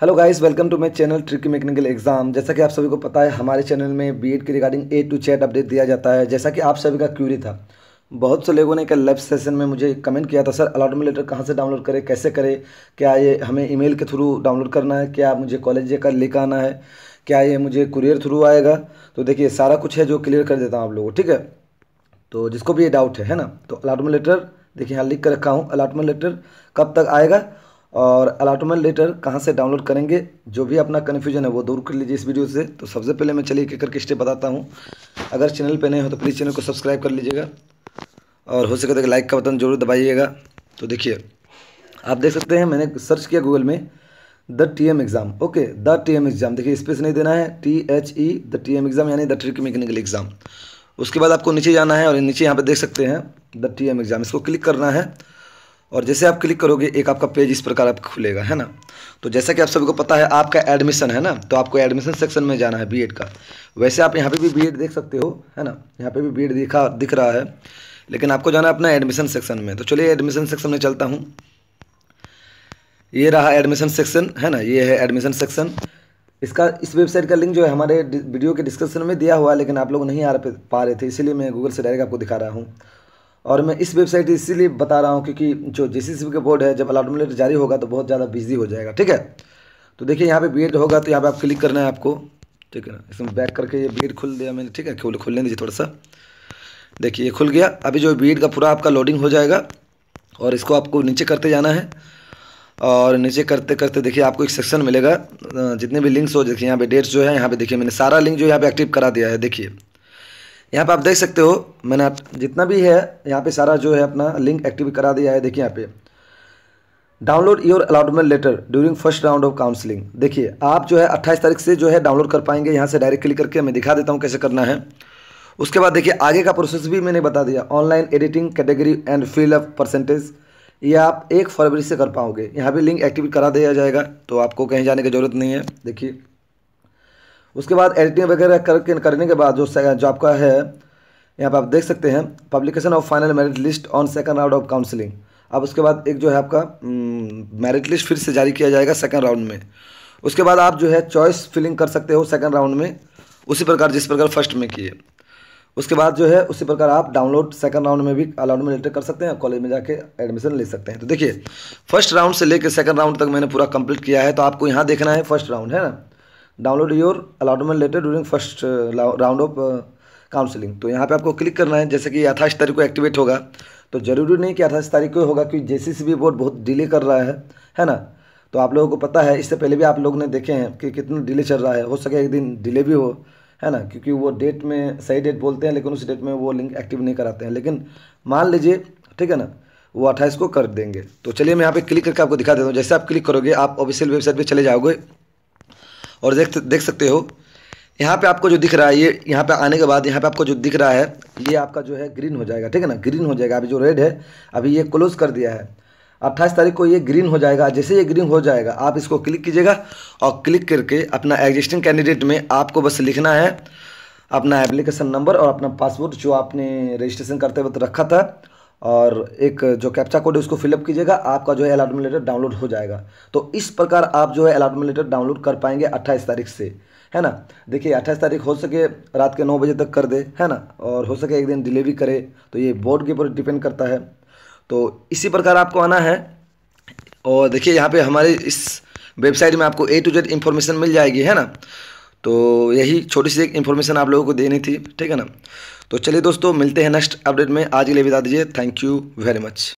hello guys welcome to my channel tricky mechanical exam जैसा कि आप सभी को पता है हमारे चैनल में बीएड के regarding A to chat update दिया जाता है जैसा कि आप सभी का क्यूरी था बहुत से लोगों ने कल लाइव सेशन में मुझे कमेंट किया था सर अलॉटमेंट लेटर कहाँ से डाउनलोड करें कैसे करें क्या ये हमें ई के थ्रू डाउनलोड करना है क्या मुझे कॉलेज जाकर लेकर आना है क्या ये मुझे कुरियर थ्रू आएगा तो देखिए सारा कुछ है जो क्लियर कर देता हूँ आप लोगों ठीक है तो जिसको भी ये डाउट है है ना तो अलाटमेंट लेटर देखिए यहाँ लिख कर रखा हूँ अलाटमेंट लेटर कब तक आएगा और अलाटमेंट लेटर कहाँ से डाउनलोड करेंगे जो भी अपना कन्फ्यूजन है वो दूर कर लीजिए इस वीडियो से तो सबसे पहले मैं चलिए एक करके स्टेप बताता हूँ अगर चैनल पे नहीं हो तो प्लीज़ चैनल को सब्सक्राइब कर लीजिएगा और हो सके तो लाइक का बटन जरूर दबाइएगा तो देखिए आप देख सकते हैं मैंने सर्च किया गूगल में the T M exam okay the T M exam देखिए स्पेस नहीं देना है T H E the T M exam यानी द ट्रिक मैकेनिकल एग्ज़ाम उसके बाद आपको नीचे जाना है और नीचे यहाँ पे देख सकते हैं द टी एम एग्ज़ाम इसको क्लिक करना है और जैसे आप क्लिक करोगे एक आपका पेज इस प्रकार आपका खुलेगा है ना तो जैसा कि आप सभी को पता है आपका एडमिशन है ना तो आपको एडमिशन सेक्शन में जाना है बीएड का वैसे आप यहाँ पे भी बीएड देख सकते हो है ना यहाँ पे भी बीएड दिखा दिख रहा है लेकिन आपको जाना है अपना एडमिशन सेक्शन में तो चलिए एडमिशन सेक्शन में चलता हूँ ये रहा एडमिशन सेक्शन है ना ये है एडमिशन सेक्शन इसका इस वेबसाइट का लिंक जो है हमारे वीडियो के डिस्क्रिप्शन में दिया हुआ है लेकिन आप लोग नहीं आ पा रहे थे इसीलिए मैं गूगल से डायरेक्ट आपको दिखा रहा हूँ और मैं इस वेबसाइट इसीलिए बता रहा हूँ क्योंकि जो जे का बोर्ड है जब अलाटमेंट लेटर जारी होगा तो बहुत ज़्यादा बिजी हो जाएगा ठीक है तो देखिए यहाँ पे बी होगा तो यहाँ पे आप क्लिक करना है आपको ठीक है ना इसमें बैक करके ये बी खुल दिया मैंने ठीक है खुल खुलने दीजिए थोड़ा सा देखिए ये खुल गया अभी जो बी का पूरा आपका लोडिंग हो जाएगा और इसको आपको नीचे करते जाना है और नीचे करते करते देखिए आपको एक सेक्शन मिलेगा जितने भी लिंक्स हो देखिए यहाँ पे डेट्स जो है यहाँ पे देखिए मैंने सारा लिंक जो यहाँ पे एक्टिव करा दिया है देखिए यहाँ पे आप देख सकते हो मैंने आप जितना भी है यहाँ पे सारा जो है अपना लिंक एक्टिव करा दिया है देखिए यहाँ पे download your allotment letter during first round of counselling देखिए आप जो है अट्ठाईस तारीख से जो है डाउनलोड कर पाएंगे यहाँ से डायरेक्ट क्लिक करके मैं दिखा देता हूँ कैसे करना है उसके बाद देखिए आगे का प्रोसेस भी मैंने बता दिया online editing category and fill up percentage ये आप एक फरवरी से कर पाओगे यहाँ भी लिंक एक्टिवेट करा दिया जाएगा तो आपको कहीं जाने की ज़रूरत नहीं है देखिए उसके बाद एडिटिंग वगैरह करके करने के बाद जो जो आपका है यहाँ पर आप देख सकते हैं publication of final merit list on second round of counselling अब उसके बाद एक जो है आपका मेरिट लिस्ट फिर से जारी किया जाएगा सेकंड राउंड में उसके बाद आप जो है चॉइस फिलिंग कर सकते हो सेकंड राउंड में उसी प्रकार जिस प्रकार फर्स्ट में किए उसके बाद जो है उसी प्रकार आप डाउनलोड सेकंड राउंड में भी में लेटर कर सकते हैं कॉलेज में जाके एडमिशन ले सकते हैं तो देखिए फर्स्ट राउंड से लेकर सेकंड राउंड तक मैंने पूरा कंप्लीट किया है तो आपको यहाँ देखना है फर्स्ट राउंड है ना download your allotment letter during first round of counselling तो यहाँ पे आपको क्लिक करना है जैसे कि अट्ठाईस तारीख को एक्टिवेट होगा तो ज़रूरी नहीं कि अट्ठाईस तारीख को होगा क्योंकि जे भी बोर्ड बहुत डिले कर रहा है है ना तो आप लोगों को पता है इससे पहले भी आप लोग ने देखे हैं कि कितना डिले चल रहा है हो सके एक दिन डिले भी हो है ना क्योंकि वो डेट में सही डेट बोलते हैं लेकिन उस डेट में वो लिंक एक्टिव नहीं कराते हैं लेकिन मान लीजिए ठीक है ना वो अट्ठाईस को कर देंगे तो चलिए मैं यहाँ पे क्लिक करके आपको दिखा देता हूँ जैसे आप क्लिक करोगे आप ऑफिशियल वेबसाइट पे चले जाओगे और देख देख सकते हो यहाँ पे आपको जो दिख रहा है ये यहाँ पे आने के बाद यहाँ पे आपको जो दिख रहा है ये आपका जो है ग्रीन हो जाएगा ठीक है ना ग्रीन हो जाएगा अभी जो रेड है अभी ये क्लोज़ कर दिया है अट्ठाईस तारीख को ये ग्रीन हो जाएगा जैसे ये ग्रीन हो जाएगा आप इसको क्लिक कीजिएगा और क्लिक करके अपना एग्जिस्टिंग कैंडिडेट में आपको बस लिखना है अपना एप्लीकेशन नंबर और अपना पासवर्ड जो आपने रजिस्ट्रेशन करते वक्त रखा था और एक जो कैप्चा कोड है उसको फिलअप कीजिएगा आपका जो है अलाटमेंट लेटर डाउनलोड हो जाएगा तो इस प्रकार आप जो है अलाटमेंट लेटर डाउनलोड कर पाएंगे अट्ठाईस तारीख से है ना देखिए अट्ठाईस तारीख हो सके रात के नौ बजे तक कर दे है ना और हो सके एक दिन डिले भी करे तो ये बोर्ड के ऊपर डिपेंड करता है तो इसी प्रकार आपको आना है और देखिए यहाँ पे हमारे इस वेबसाइट में आपको ए टू जेड इन्फॉर्मेशन मिल जाएगी है ना तो यही छोटी सी एक इन्फॉर्मेशन आप लोगों को देनी थी ठीक है ना तो चलिए दोस्तों मिलते हैं नेक्स्ट अपडेट में आज के लिए बता दीजिए थैंक यू वेरी मच